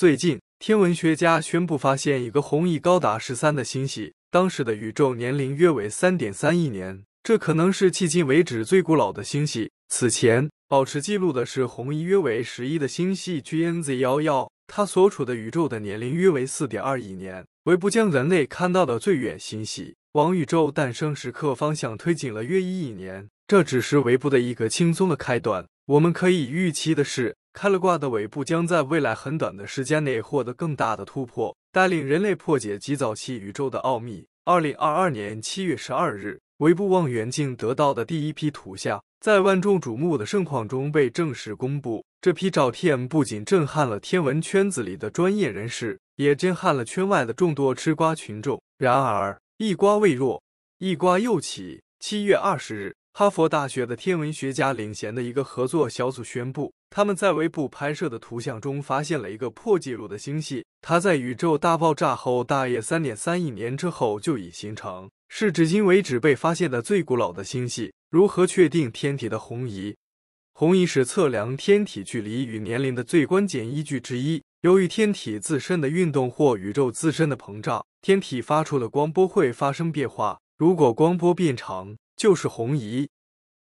最近，天文学家宣布发现一个红移高达十三的星系，当时的宇宙年龄约为三点三亿年，这可能是迄今为止最古老的星系。此前保持记录的是红移约为十一的星系 G N z 幺幺，它所处的宇宙的年龄约为四点二亿年，为不将人类看到的最远星系，往宇宙诞生时刻方向推进了约一亿年。这只是韦布的一个轻松的开端，我们可以预期的是。开了挂的尾部将在未来很短的时间内获得更大的突破，带领人类破解极早期宇宙的奥秘。二零二二年七月十二日，韦布望远镜得到的第一批图像，在万众瞩目的盛况中被正式公布。这批照片不仅震撼了天文圈子里的专业人士，也震撼了圈外的众多吃瓜群众。然而，一瓜未落，一瓜又起。七月二十日。哈佛大学的天文学家领衔的一个合作小组宣布，他们在微布拍摄的图像中发现了一个破纪录的星系，它在宇宙大爆炸后大约3.3亿年之后就已形成，是至今为止被发现的最古老的星系。如何确定天体的红移？红移是测量天体距离与年龄的最关键依据之一。由于天体自身的运动或宇宙自身的膨胀，天体发出的光波会发生变化。如果光波变长，就是红移。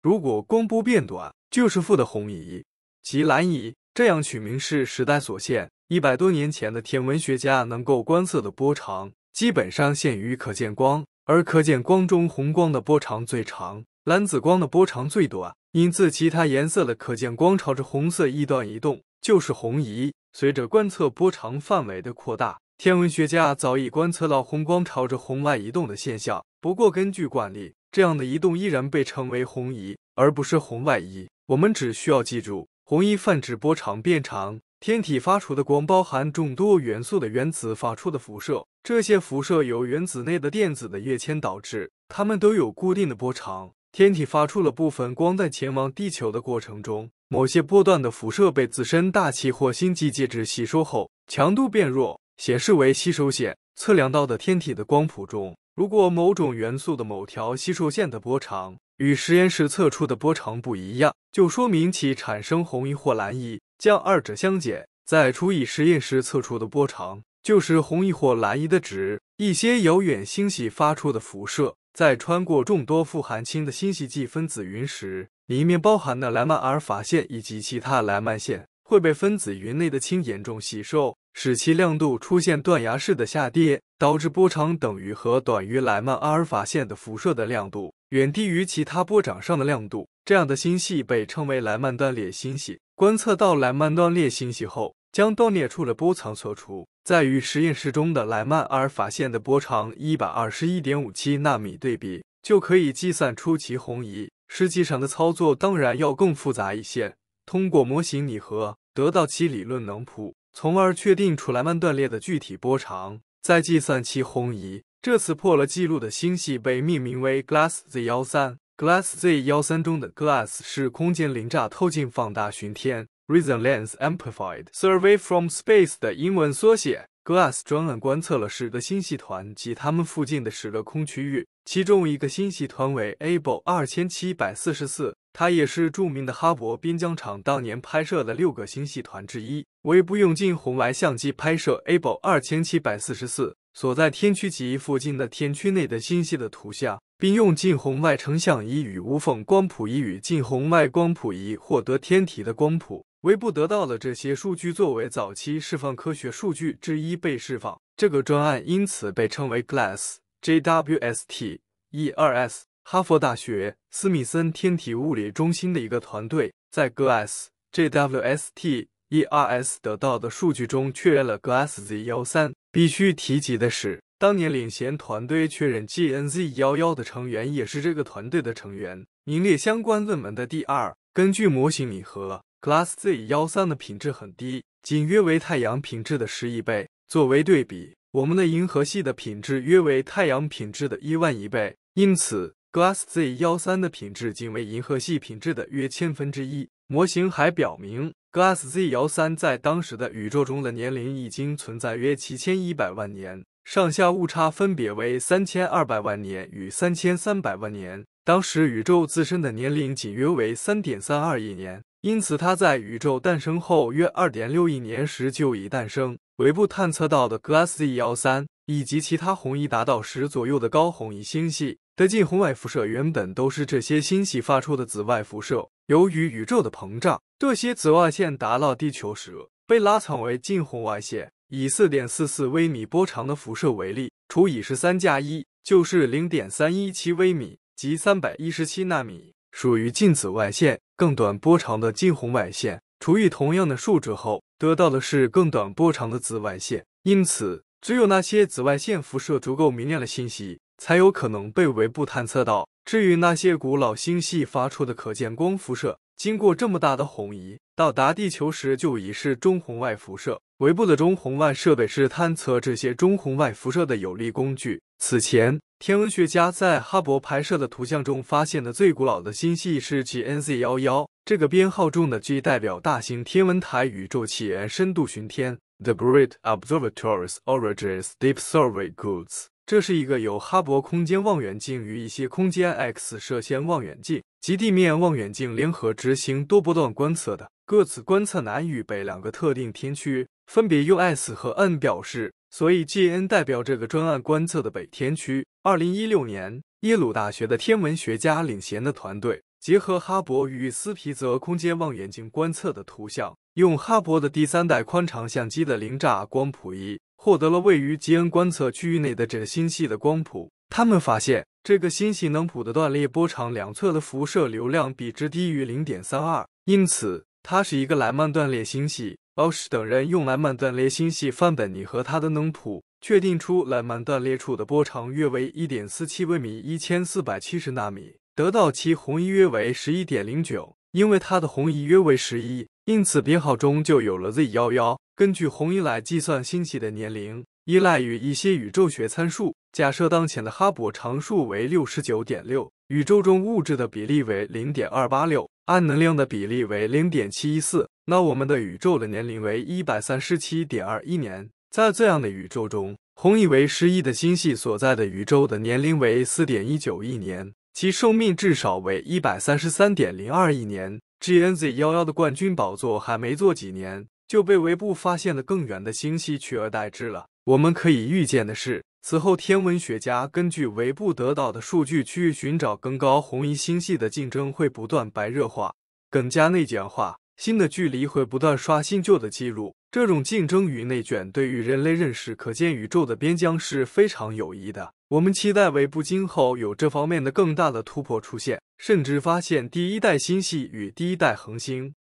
如果光波变短，就是负的红移，即蓝移。这样取名是时代所限。一百多年前的天文学家能够观测的波长，基本上限于可见光，而可见光中红光的波长最长，蓝紫光的波长最短。因此，其他颜色的可见光朝着红色一端移动，就是红移。随着观测波长范围的扩大，天文学家早已观测到红光朝着红外移动的现象。不过，根据惯例。这样的移动依然被称为红移，而不是红外移。我们只需要记住，红移泛指波长变长，天体发出的光包含众多元素的原子发出的辐射，这些辐射由原子内的电子的跃迁导致，它们都有固定的波长。天体发出了部分光，在前往地球的过程中，某些波段的辐射被自身大气或星际介质吸收后，强度变弱，显示为吸收线。测量到的天体的光谱中。如果某种元素的某条吸收线的波长与实验室测出的波长不一样，就说明其产生红移或蓝移。将二者相减，再除以实验室测出的波长，就是红移或蓝移的值。一些遥远星系发出的辐射在穿过众多富含氢的星系际分子云时，里面包含的莱曼阿尔法线以及其他莱曼线会被分子云内的氢严重吸收。使其亮度出现断崖式的下跌，导致波长等于和短于莱曼阿尔法线的辐射的亮度远低于其他波长上的亮度。这样的星系被称为莱曼断裂星系。观测到莱曼断裂星系后，将断裂处的波长测出，在与实验室中的莱曼阿尔法线的波长一百二十一点五七纳米对比，就可以计算出其红移。实际上的操作当然要更复杂一些，通过模型拟合得到其理论能谱。从而确定楚莱曼断裂的具体波长，再计算其红移。这次破了纪录的星系被命名为 GLASS Z13。GLASS Z13 中的 GLASS 是空间零炸透镜放大巡天 r e a s o n e Lens Amplified Survey from Space） 的英文缩写。GLASS 专门观测了十个星系团及它们附近的十个空区域，其中一个星系团为 a b e l 七2744。它也是著名的哈勃滨江场当年拍摄的六个星系团之一。韦不用近红外相机拍摄 a b l e 二千七百四十四所在天区及附近的天区内的星系的图像，并用近红外成像仪与无缝光谱仪与近红外光谱仪获得天体的光谱。微布得到了这些数据作为早期释放科学数据之一被释放。这个专案因此被称为 GLASS JWST ERS。哈佛大学斯密森天体物理中心的一个团队在 GLASS J W S T E R S 得到的数据中确认了 GLASS Z 幺三。必须提及的是，当年领衔团队确认 G N Z 幺幺的成员也是这个团队的成员，名列相关论文的第二。根据模型拟合，g l s s Z 幺三的品质很低，仅约为太阳品质的十亿倍。作为对比，我们的银河系的品质约为太阳品质的一万亿倍。因此。g l a s s z 幺三的品质仅为银河系品质的约千分之一。模型还表明 g l a s s z 幺三在当时的宇宙中的年龄已经存在约七千一百万年，上下误差分别为三千二百万年与三千三百万年。当时宇宙自身的年龄仅约为三点三二亿年，因此它在宇宙诞生后约二点六亿年时就已诞生。尾部探测到的 g l a s s z 幺三以及其他红移达到十左右的高红移星系。的近红外辐射原本都是这些星系发出的紫外辐射，由于宇宙的膨胀，这些紫外线达到地球时被拉长为近红外线。以四点四四微米波长的辐射为例，除以十三加一就是零点三一七微米，即三百一十七纳米，属于近紫外线。更短波长的近红外线除以同样的数值后，得到的是更短波长的紫外线。因此，只有那些紫外线辐射足够明亮的星系。才有可能被韦布探测到。至于那些古老星系发出的可见光辐射，经过这么大的红移到达地球时，就已是中红外辐射。韦布的中红外设备是探测这些中红外辐射的有力工具。此前，天文学家在哈勃拍摄的图像中发现的最古老的星系是 G N Z 幺幺。这个编号中的 G 代表大型天文台宇宙起源深度巡天 （The Great Observatories Origins Deep Survey GOODS）。这是一个由哈勃空间望远镜与一些空间 X 射线望远镜及地面望远镜联合执行多波段观测的。各次观测南与北两个特定天区分别用 S 和 N 表示，所以 GN 代表这个专案观测的北天区。二零一六年，耶鲁大学的天文学家领衔的团队结合哈勃与斯皮泽空间望远镜观测的图像，用哈勃的第三代宽长相机的零炸光谱仪。获得了位于吉恩观测区域内的这个星系的光谱，他们发现这个星系能谱的断裂波长两侧的辐射流量比值低于零点三二，因此它是一个莱曼断裂星系。奥什等人用莱曼断裂星系范本尼和他的能谱确定出莱曼断裂处的波长约为一点四七微米，一千四百七十纳米，得到其红移约为十一点零九。因为它的红移约为十一，因此编号中就有了 z11。根据红移来计算星系的年龄，依赖于一些宇宙学参数。假设当前的哈勃常数为六十九点六，宇宙中物质的比例为零点二八六，暗能量的比例为零点七一四，那我们的宇宙的年龄为一百三十七点二一年。在这样的宇宙中，红移为十一的星系所在的宇宙的年龄为四点一九亿年。其寿命至少为一百三十三点零二亿年。G N Z 幺幺的冠军宝座还没坐几年，就被韦布发现了更远的星系取而代之了。我们可以预见的是，此后天文学家根据韦布得到的数据去寻找更高红移星系的竞争会不断白热化，更加内卷化。新的距离会不断刷新旧的记录。这种竞争与内卷对于人类认识可见宇宙的边疆是非常有益的。我们期待韦布今后有这方面的更大的突破出现，甚至发现第一代星系与第一代恒星。